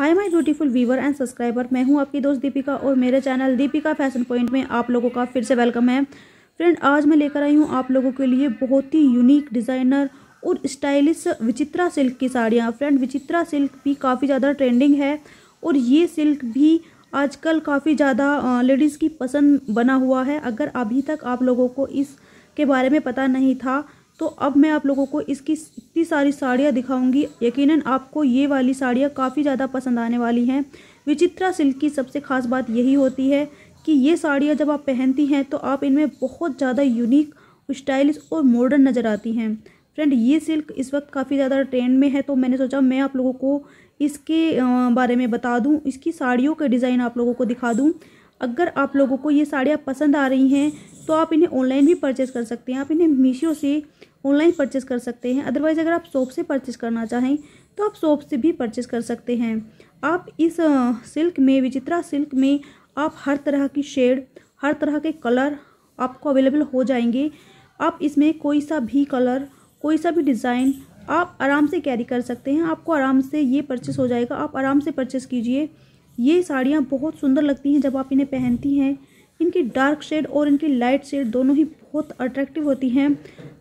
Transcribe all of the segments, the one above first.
hi my beautiful viewer and subscriber मैं हूं आपकी दोस्त दीपिका और मेरे चैनल दीपिका फैशन पॉइंट में आप लोगों का फिर से वेलकम है फ्रेंड आज मैं लेकर आई हूं आप लोगों के लिए बहुत ही यूनिक डिज़ाइनर और स्टाइलिश विचित्रा सिल्क की साड़ियाँ फ्रेंड विचित्रा सिल्क भी काफ़ी ज़्यादा ट्रेंडिंग है और ये सिल्क भी आजकल काफ़ी ज़्यादा लेडीज़ की पसंद बना हुआ है अगर अभी तक आप लोगों को इस के बारे में पता नहीं था तो अब मैं आप लोगों को इसकी इतनी सारी साड़ियाँ दिखाऊंगी यकीनन आपको ये वाली साड़ियाँ काफ़ी ज़्यादा पसंद आने वाली हैं विचित्रा सिल्क की सबसे ख़ास बात यही होती है कि ये साड़ियाँ जब आप पहनती हैं तो आप इनमें बहुत ज़्यादा यूनिक स्टाइलिश और मॉडर्न नज़र आती हैं फ्रेंड ये सिल्क इस वक्त काफ़ी ज़्यादा ट्रेंड में है तो मैंने सोचा मैं आप लोगों को इसके बारे में बता दूँ इसकी साड़ियों के डिज़ाइन आप लोगों को दिखा दूँ अगर आप लोगों को ये साड़ियाँ पसंद आ रही हैं तो आप इन्हें ऑनलाइन भी परचेज़ कर सकते हैं आप इन्हें मीशो से ऑनलाइन परचेज़ कर सकते हैं अदरवाइज़ अगर आप शॉप से परचेज़ करना चाहें तो आप शॉप से भी परचेज़ कर सकते हैं आप इस सिल्क में विचित्रा सिल्क में आप हर तरह की शेड हर तरह के कलर आपको अवेलेबल हो जाएंगे आप इसमें कोई सा भी कलर कोई सा भी डिज़ाइन आप आराम से कैरी कर सकते हैं आपको आराम से ये परचेस हो जाएगा आप आराम से परचेस कीजिए ये साड़ियाँ बहुत सुंदर लगती हैं जब आप इन्हें पहनती हैं इनकी डार्क शेड और इनकी लाइट शेड दोनों ही बहुत अट्रैक्टिव होती हैं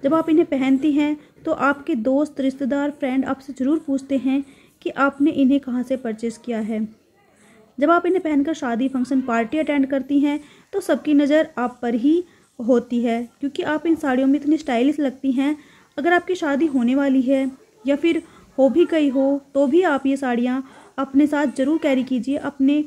जब आप इन्हें पहनती हैं तो आपके दोस्त रिश्तेदार फ्रेंड आपसे ज़रूर पूछते हैं कि आपने इन्हें कहाँ से परचेस किया है जब आप इन्हें पहनकर शादी फंक्शन पार्टी अटेंड करती हैं तो सबकी नज़र आप पर ही होती है क्योंकि आप इन साड़ियों में इतनी स्टाइलिश लगती हैं अगर आपकी शादी होने वाली है या फिर हो भी गई हो तो भी आप ये साड़ियाँ अपने साथ ज़रूर कैरी कीजिए अपने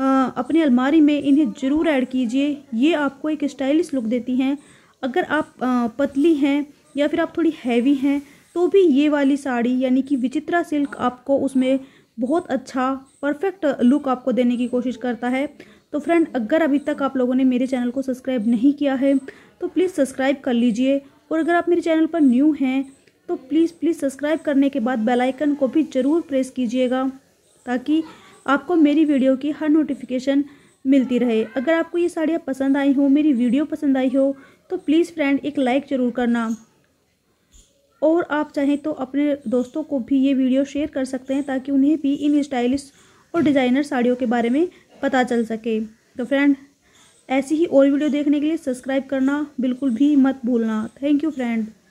अपने अलमारी में इन्हें ज़रूर ऐड कीजिए ये आपको एक स्टाइलिश लुक देती हैं अगर आप पतली हैं या फिर आप थोड़ी हैवी हैं तो भी ये वाली साड़ी यानी कि विचित्रा सिल्क आपको उसमें बहुत अच्छा परफेक्ट लुक आपको देने की कोशिश करता है तो फ्रेंड अगर अभी तक आप लोगों ने मेरे चैनल को सब्सक्राइब नहीं किया है तो प्लीज़ सब्सक्राइब कर लीजिए और अगर आप मेरे चैनल पर न्यू हैं तो प्लीज़ प्लीज़ सब्सक्राइब करने के बाद बेलाइकन को भी ज़रूर प्रेस कीजिएगा ताकि आपको मेरी वीडियो की हर नोटिफिकेशन मिलती रहे अगर आपको ये साड़ियाँ पसंद आई हो मेरी वीडियो पसंद आई हो तो प्लीज़ फ्रेंड एक लाइक ज़रूर करना और आप चाहें तो अपने दोस्तों को भी ये वीडियो शेयर कर सकते हैं ताकि उन्हें भी इन स्टाइलिश और डिज़ाइनर साड़ियों के बारे में पता चल सके तो फ्रेंड ऐसी ही और वीडियो देखने के लिए सब्सक्राइब करना बिल्कुल भी मत भूलना थैंक यू फ्रेंड